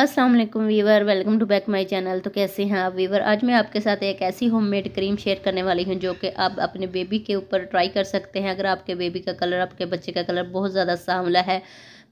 Aslam viewer welcome to back my channel तो कैसे हैं आप वीवर आज मैं आपके साथ एक ऐसी होममेड क्रीम शेयर करने वाली हूं जो कि आप अपने बेबी के ऊपर ट्राई कर सकते हैं अगर आपके बेबी का कलर आपके बच्चे का कलर बहुत ज़्यादा सांवला है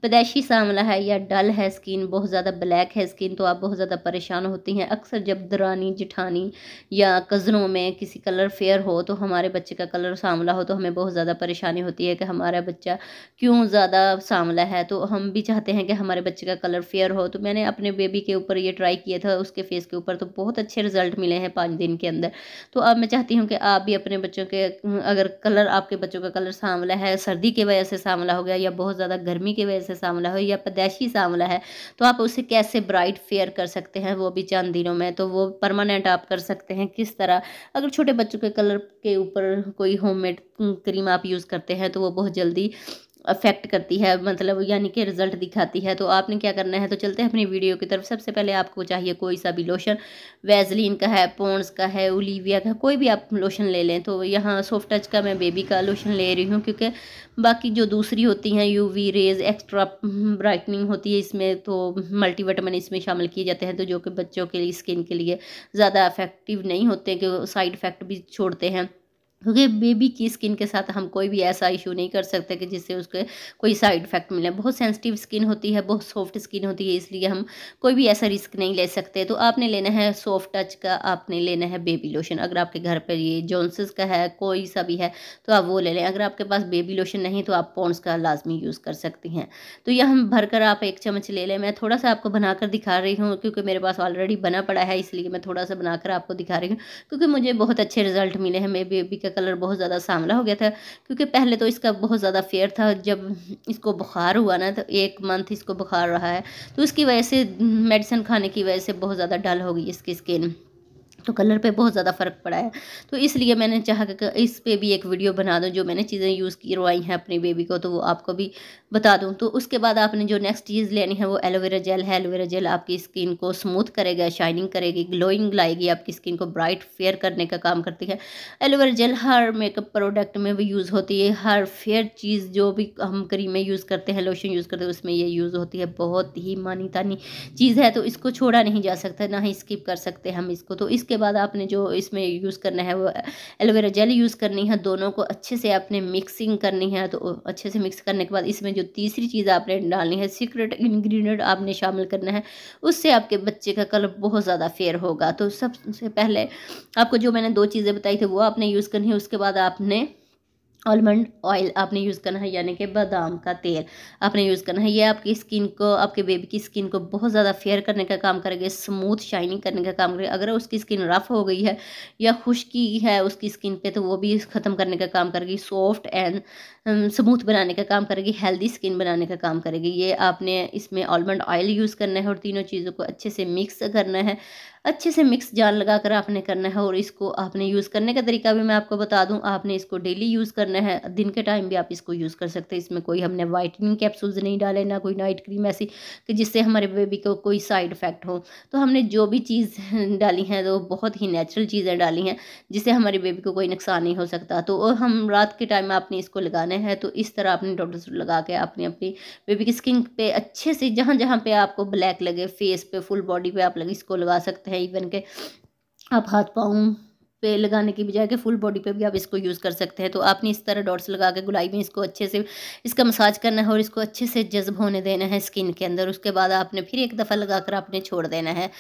पैदाइशी सामला है या डल है स्किन बहुत ज़्यादा ब्लैक है स्किन तो आप बहुत ज़्यादा परेशान होती हैं अक्सर जब दरानी जिठानी या कज़नों में किसी कलर फेयर हो तो हमारे बच्चे का कलर सामला हो तो हमें बहुत ज़्यादा परेशानी होती है कि हमारा बच्चा क्यों ज़्यादा सामला है तो हम भी चाहते हैं कि हमारे बच्चे का कलर फेयर हो तो मैंने अपने बेबी के ऊपर ये ट्राई किया था उसके फेस के ऊपर तो बहुत अच्छे रिजल्ट मिले हैं पाँच दिन के अंदर तो अब मैं चाहती हूँ कि आप भी अपने बच्चों के अगर कलर आपके बच्चों का कलर सामला है सर्दी की वजह से सामला हो गया या बहुत ज़्यादा गर्मी की वजह से जैसे सामला हो या पदेशी सामला है तो आप उसे कैसे ब्राइट फेयर कर सकते हैं वो भी चंद दिनों में तो वो परमानेंट आप कर सकते हैं किस तरह अगर छोटे बच्चों के कलर के ऊपर कोई होममेड क्रीम आप यूज़ करते हैं तो वो बहुत जल्दी अफेक्ट करती है मतलब यानी कि रिजल्ट दिखाती है तो आपने क्या करना है तो चलते हैं अपनी वीडियो की तरफ सबसे पहले आपको चाहिए कोई सा भी लोशन वेजलिन का है पोन्स का है ओलिविया का कोई भी आप लोशन ले लें तो यहाँ सॉफ्ट टच का मैं बेबी का लोशन ले रही हूँ क्योंकि बाकी जो दूसरी होती हैं यूवी रेज एक्स्ट्रा ब्राइटनिंग होती है इसमें तो मल्टीविटामिन इसमें शामिल किए जाते हैं तो जो कि बच्चों के लिए स्किन के लिए ज़्यादा अफेक्टिव नहीं होते कि साइड इफ़ेक्ट भी छोड़ते हैं क्योंकि बेबी की स्किन के साथ हम कोई भी ऐसा इशू नहीं कर सकते कि जिससे उसके कोई साइड इफेक्ट मिले बहुत सेंसिटिव स्किन होती है बहुत सॉफ्ट स्किन होती है इसलिए हम कोई भी ऐसा रिस्क नहीं ले सकते तो आपने लेना है सॉफ्ट टच का आपने लेना है बेबी लोशन अगर आपके घर पर ये जॉन्सिस का है कोई सा भी है तो आप वो ले लें अगर आपके पास बेबी लोशन नहीं तो आप पॉन्स का लाजमी यूज़ कर सकती हैं तो यह हम भर कर आप एक चम्मच ले लें मैं थोड़ा सा आपको बनाकर दिखा रही हूँ क्योंकि मेरे पास ऑलरेडी बना पड़ा है इसलिए मैं थोड़ा सा बनाकर आपको दिखा रही हूँ क्योंकि मुझे बहुत अच्छे रिजल्ट मिले हैं मेरे बेबी का कलर बहुत ज़्यादा सामला हो गया था क्योंकि पहले तो इसका बहुत ज़्यादा फेयर था जब इसको बुखार हुआ ना तो एक मंथ इसको बुखार रहा है तो उसकी वजह से मेडिसिन खाने की वजह से बहुत ज़्यादा डल हो गई इसकी स्किन तो कलर पे बहुत ज़्यादा फ़र्क पड़ा है तो इसलिए मैंने चाहा कि इस पे भी एक वीडियो बना दूं जो मैंने चीज़ें यूज़ करवाई हैं अपनी बेबी को तो वो आपको भी बता दूं तो उसके बाद आपने जो नेक्स्ट चीज़ लेनी है वो एलोवेरा जेल है एलोवेरा जेल आपकी स्किन को स्मूथ करेगा शाइनिंग करेगी ग्लोइंग लाएगी आपकी स्किन को ब्राइट फेयर करने का काम करती है एलोवेरा जेल हर मेकअप प्रोडक्ट में भी यूज़ होती है हर फेयर चीज़ जो भी हम क्रीमें यूज़ करते हैं लोशन यूज़ करते हैं उसमें ये यूज़ होती है बहुत ही मानी तानी चीज़ है तो इसको छोड़ा नहीं जा सकता ना ही स्किप कर सकते हम इसको तो इस इसके बाद आपने जो इसमें यूज़ करना है वो एलोवेरा जेल यूज़ करनी है दोनों को अच्छे से आपने मिक्सिंग करनी है तो अच्छे से मिक्स करने के बाद इसमें जो तीसरी चीज़ आपने डालनी है सीक्रेट इन्ग्रीडियंट आपने शामिल करना है उससे आपके बच्चे का कलर बहुत ज़्यादा फेयर होगा तो सबसे पहले आपको जो मैंने दो चीज़ें बताई थी वो आपने यूज़ करनी है उसके बाद आपने आलमंड ऑयल आपने यूज़ करना है यानी कि बादाम का तेल आपने यूज़ करना है ये आपकी स्किन को आपके बेबी की स्किन को बहुत ज़्यादा फेयर करने का काम करेगा स्मूथ शाइनिंग करने का काम करेगा अगर उसकी स्किन रफ़ हो गई है या खुश्की है उसकी स्किन पे तो वो भी ख़त्म करने का काम करेगी सॉफ्ट एंड स्मूथ बनाने का काम करेगी हेल्दी स्किन बनाने का काम करेगी ये आपने इसमें आलमंड ऑयल यूज़ करना है और तीनों चीज़ों को अच्छे से मिक्स करना है अच्छे से मिक्स जाल लगा कर आपने करना है और इसको आपने यूज़ करने का तरीका भी मैं आपको बता दूं आपने इसको डेली यूज़ करना है दिन के टाइम भी आप इसको यूज़ कर सकते हैं इसमें कोई हमने वाइटनिंग कैप्सूल्स नहीं डाले ना कोई नाइट क्रीम ऐसी कि जिससे हमारे बेबी को कोई साइड इफ़ेक्ट हो तो हमने जो भी चीज़ डाली हैं तो बहुत ही नेचुरल चीज़ें डाली हैं जिससे हमारे बेबी को कोई नुकसान नहीं हो सकता तो हम रात के टाइम आपने इसको लगाना है तो इस तरह आपने डॉक्टर लगा के अपनी अपनी बेबी की स्किन पर अच्छे से जहाँ जहाँ पर आपको ब्लैक लगे फेस पर फुल बॉडी पर आप लगे इसको लगा सकते है इवन के आप हाथ पाँव पे लगाने की बजाय के फुल बॉडी पे भी आप इसको यूज़ कर सकते हैं तो आपने इस तरह डॉट्स लगा के गुलाई में इसको अच्छे से इसका मसाज करना है और इसको अच्छे से जज्ब होने देना है स्किन के अंदर उसके बाद आपने फिर एक दफ़ा लगा कर आपने छोड़ देना है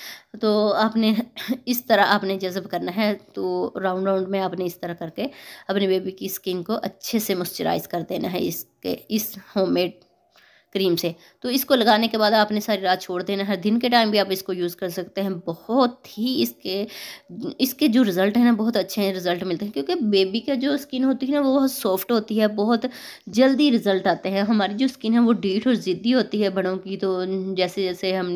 तो आपने इस तरह आपने जज्ब करना है तो राउंड राउंड में आपने इस तरह करके अपने बेबी की स्किन को अच्छे से मॉइस्चराइज कर देना है इसके इस मेड क्रीम से तो इसको लगाने के बाद आपने सारी रात छोड़ देना हर दिन के टाइम भी आप इसको यूज़ कर सकते हैं बहुत ही इसके इसके जो रिज़ल्ट है ना बहुत अच्छे हैं रिज़ल्ट मिलते हैं क्योंकि बेबी का जो स्किन होती है ना वो बहुत सॉफ्ट होती है बहुत जल्दी रिज़ल्ट आते हैं हमारी जो स्किन है वो डीठ और ज़िद्दी होती है बड़ों की तो जैसे जैसे हम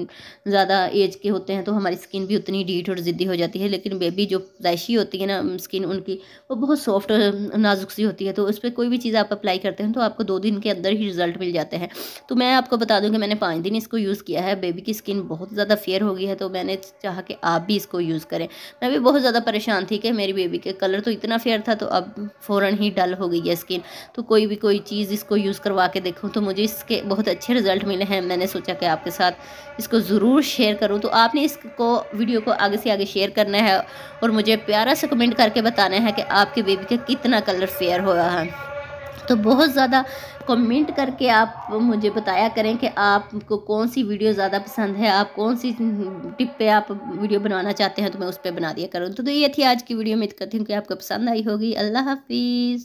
ज़्यादा एज के होते हैं तो हमारी स्किन भी उतनी डीठ और ज़िद्दी हो जाती है लेकिन बेबी जो पैशी होती है ना स्किन उनकी वो बहुत सॉफ्ट और नाजुक सी होती है तो उस पर कोई भी चीज़ आप अप्लाई करते हैं तो आपको दो दिन के अंदर ही रिज़ल्ट मिल जाते हैं तो मैं आपको बता दूं कि मैंने पाँच दिन इसको यूज़ किया है बेबी की स्किन बहुत ज़्यादा फेयर हो गई है तो मैंने चाह कि आप भी इसको यूज़ करें मैं भी बहुत ज़्यादा परेशान थी कि मेरी बेबी के कलर तो इतना फेयर था तो अब फ़ौर ही डल हो गई है स्किन तो कोई भी कोई चीज़ इसको यूज़ करवा के देखूँ तो मुझे इसके बहुत अच्छे रिज़ल्ट मिले हैं मैंने सोचा कि आपके साथ इसको ज़रूर शेयर करूँ तो आपने इसको वीडियो को आगे से आगे शेयर करना है और मुझे प्यारा सा कमेंट करके बताना है कि आपके बेबी का कितना कलर फेयर हुआ है तो बहुत ज़्यादा कमेंट करके आप मुझे बताया करें कि आपको कौन सी वीडियो ज़्यादा पसंद है आप कौन सी टिप पे आप वीडियो बनाना चाहते हैं तो मैं उस पर बना दिया करूँ तो, तो ये थी आज की वीडियो उम्मीद करती हूँ कि आपको पसंद आई होगी अल्लाह हाफिज़